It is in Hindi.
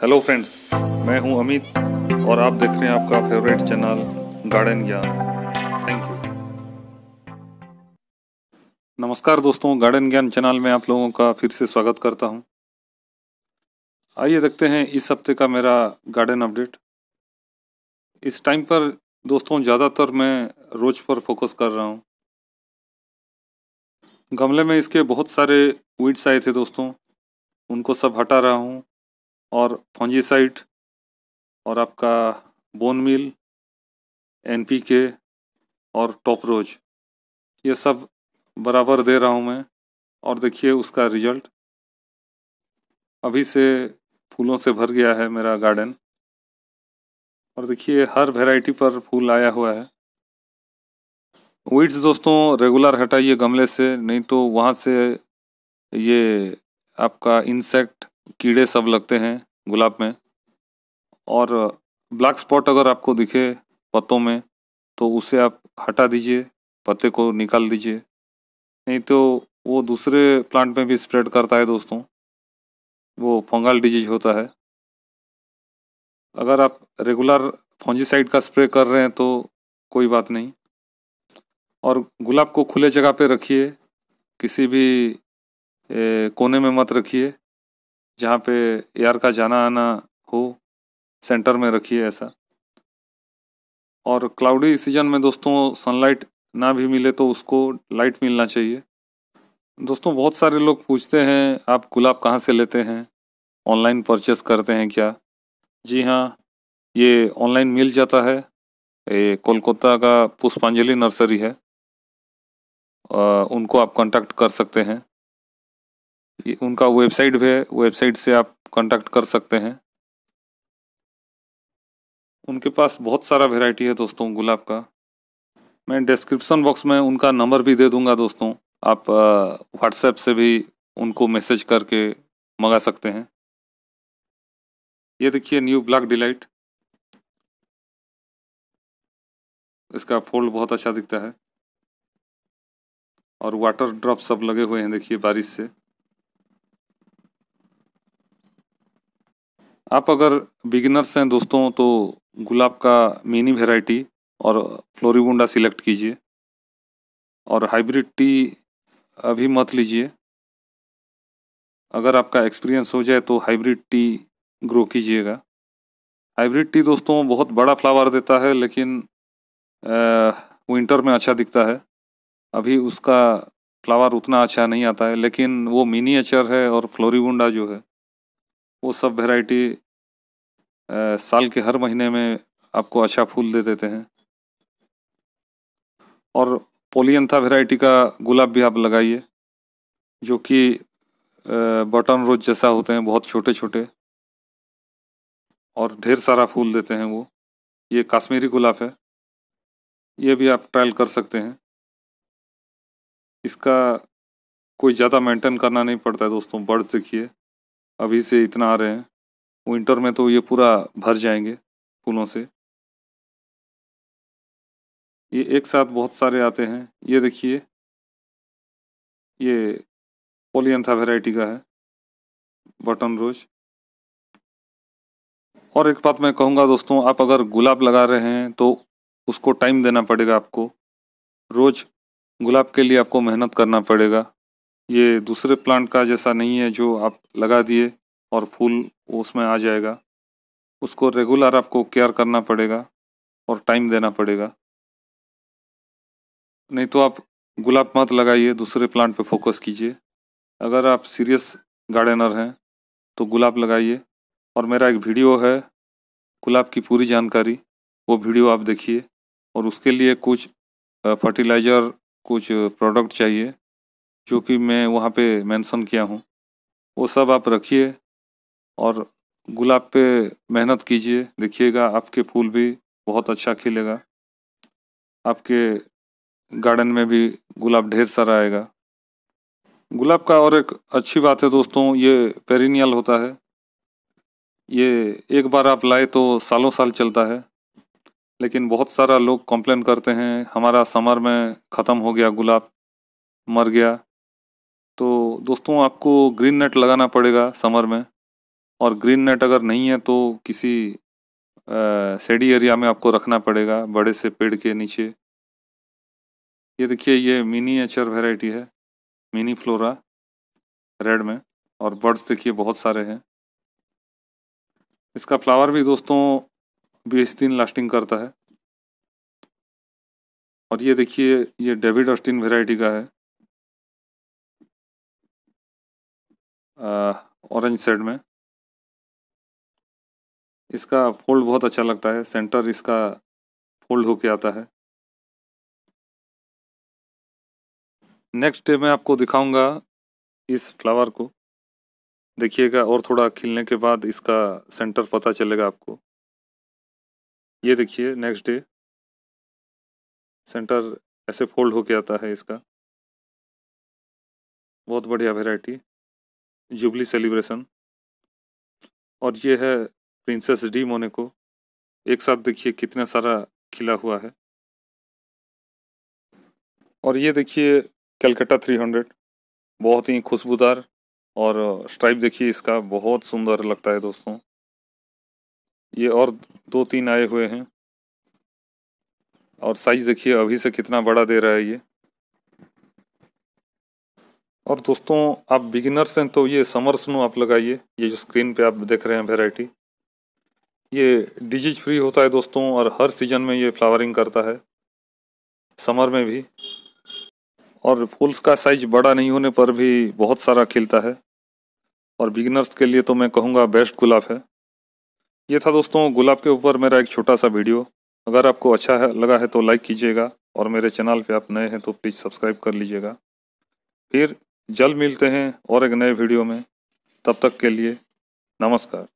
हेलो फ्रेंड्स मैं हूं अमित और आप देख रहे हैं आपका फेवरेट चैनल गार्डन ज्ञान थैंक यू नमस्कार दोस्तों गार्डन ज्ञान चैनल में आप लोगों का फिर से स्वागत करता हूं आइए देखते हैं इस हफ्ते का मेरा गार्डन अपडेट इस टाइम पर दोस्तों ज़्यादातर मैं रोज पर फोकस कर रहा हूँ गमले में इसके बहुत सारे वीड्स आए थे दोस्तों उनको सब हटा रहा हूँ और फॉन्जीसाइट और आपका बोन मिल एन और टॉपरोज ये सब बराबर दे रहा हूँ मैं और देखिए उसका रिजल्ट अभी से फूलों से भर गया है मेरा गार्डन और देखिए हर वैरायटी पर फूल आया हुआ है वीड्स दोस्तों रेगुलर हटाइए गमले से नहीं तो वहाँ से ये आपका इंसेक्ट कीड़े सब लगते हैं गुलाब में और ब्लैक स्पॉट अगर आपको दिखे पत्तों में तो उसे आप हटा दीजिए पत्ते को निकाल दीजिए नहीं तो वो दूसरे प्लांट में भी स्प्रेड करता है दोस्तों वो फंगल डिजीज होता है अगर आप रेगुलर फॉन्जीसाइड का स्प्रे कर रहे हैं तो कोई बात नहीं और गुलाब को खुले जगह पे रखिए किसी भी ए, कोने में मत रखिए जहाँ पे यार का जाना आना हो सेंटर में रखिए ऐसा और क्लाउडी सीजन में दोस्तों सनलाइट ना भी मिले तो उसको लाइट मिलना चाहिए दोस्तों बहुत सारे लोग पूछते हैं आप गुलाब कहाँ से लेते हैं ऑनलाइन परचेस करते हैं क्या जी हाँ ये ऑनलाइन मिल जाता है ये कोलकाता का पुष्पांजलि नर्सरी है आ, उनको आप कांटेक्ट कर सकते हैं ये उनका वेबसाइट भी है वेबसाइट से आप कांटेक्ट कर सकते हैं उनके पास बहुत सारा वेराइटी है दोस्तों गुलाब का मैं डिस्क्रिप्शन बॉक्स में उनका नंबर भी दे दूंगा दोस्तों आप व्हाट्सएप से भी उनको मैसेज करके मंगा सकते हैं ये देखिए न्यू ब्लैक डिलाइट इसका फोल्ड बहुत अच्छा दिखता है और वाटर ड्रॉप सब लगे हुए हैं देखिए बारिश से आप अगर बिगिनर्स हैं दोस्तों तो गुलाब का मिनी वेराइटी और फ्लोरीबुंडा सिलेक्ट कीजिए और हाइब्रिड टी अभी मत लीजिए अगर आपका एक्सपीरियंस हो जाए तो हाइब्रिड टी ग्रो कीजिएगा हाइब्रिड टी दोस्तों बहुत बड़ा फ्लावर देता है लेकिन आ, विंटर में अच्छा दिखता है अभी उसका फ्लावर उतना अच्छा नहीं आता है लेकिन वो अचर है और फ्लोरीबुंडा जो है वो सब वेराइटी साल के हर महीने में आपको अच्छा फूल दे देते हैं और पोलियंथा वेराइटी का गुलाब भी आप लगाइए जो कि बटन रोज जैसा होते हैं बहुत छोटे छोटे और ढेर सारा फूल देते हैं वो ये काश्मीरी गुलाब है ये भी आप ट्रायल कर सकते हैं इसका कोई ज़्यादा मेंटेन करना नहीं पड़ता है दोस्तों बर्ड्स देखिए अभी से इतना आ रहे हैं विंटर में तो ये पूरा भर जाएंगे फूलों से ये एक साथ बहुत सारे आते हैं ये देखिए ये पोलियंथा वेराइटी का है बटन रोज और एक बात मैं कहूँगा दोस्तों आप अगर गुलाब लगा रहे हैं तो उसको टाइम देना पड़ेगा आपको रोज़ गुलाब के लिए आपको मेहनत करना पड़ेगा ये दूसरे प्लांट का जैसा नहीं है जो आप लगा दिए और फूल उसमें आ जाएगा उसको रेगुलर आपको केयर करना पड़ेगा और टाइम देना पड़ेगा नहीं तो आप गुलाब मत लगाइए दूसरे प्लांट पे फोकस कीजिए अगर आप सीरियस गार्डनर हैं तो गुलाब लगाइए और मेरा एक वीडियो है गुलाब की पूरी जानकारी वो वीडियो आप देखिए और उसके लिए कुछ फर्टिलाइज़र कुछ प्रोडक्ट चाहिए जो कि मैं वहाँ पे मेंशन किया हूँ वो सब आप रखिए और गुलाब पे मेहनत कीजिए देखिएगा आपके फूल भी बहुत अच्छा खिलेगा आपके गार्डन में भी गुलाब ढेर सारा आएगा गुलाब का और एक अच्छी बात है दोस्तों ये पेरिनियल होता है ये एक बार आप लाए तो सालों साल चलता है लेकिन बहुत सारा लोग कंप्लेन करते हैं हमारा समर में ख़त्म हो गया गुलाब मर गया तो दोस्तों आपको ग्रीन नेट लगाना पड़ेगा समर में और ग्रीन नेट अगर नहीं है तो किसी सेडी एरिया में आपको रखना पड़ेगा बड़े से पेड़ के नीचे ये देखिए ये मिनी एचर वेराइटी है मिनी फ्लोरा रेड में और बर्ड्स देखिए बहुत सारे हैं इसका फ्लावर भी दोस्तों बीस दिन लास्टिंग करता है और ये देखिए ये डेविड ऑस्टिन वेराइटी का है ऑरेंज सेड में इसका फोल्ड बहुत अच्छा लगता है सेंटर इसका फोल्ड होके आता है नेक्स्ट डे मैं आपको दिखाऊंगा इस फ्लावर को देखिएगा और थोड़ा खिलने के बाद इसका सेंटर पता चलेगा आपको ये देखिए नेक्स्ट डे सेंटर ऐसे फोल्ड होके आता है इसका बहुत बढ़िया वेराइटी जुबली सेलिब्रेशन और ये है प्रिंसेस डी मोनेको एक साथ देखिए कितना सारा खिला हुआ है और ये देखिए कलकत्ता 300 बहुत ही खुशबूदार और स्ट्राइप देखिए इसका बहुत सुंदर लगता है दोस्तों ये और दो तीन आए हुए हैं और साइज देखिए अभी से कितना बड़ा दे रहा है ये और दोस्तों आप बिगिनर्स हैं तो ये समर स्नो आप लगाइए ये जो स्क्रीन पे आप देख रहे हैं वेराइटी ये डिजीज फ्री होता है दोस्तों और हर सीजन में ये फ्लावरिंग करता है समर में भी और फूल्स का साइज बड़ा नहीं होने पर भी बहुत सारा खिलता है और बिगिनर्स के लिए तो मैं कहूँगा बेस्ट गुलाब है ये था दोस्तों गुलाब के ऊपर मेरा एक छोटा सा वीडियो अगर आपको अच्छा है, लगा है तो लाइक कीजिएगा और मेरे चैनल पे आप नए हैं तो प्लीज़ सब्सक्राइब कर लीजिएगा फिर जल्द मिलते हैं और एक नए वीडियो में तब तक के लिए नमस्कार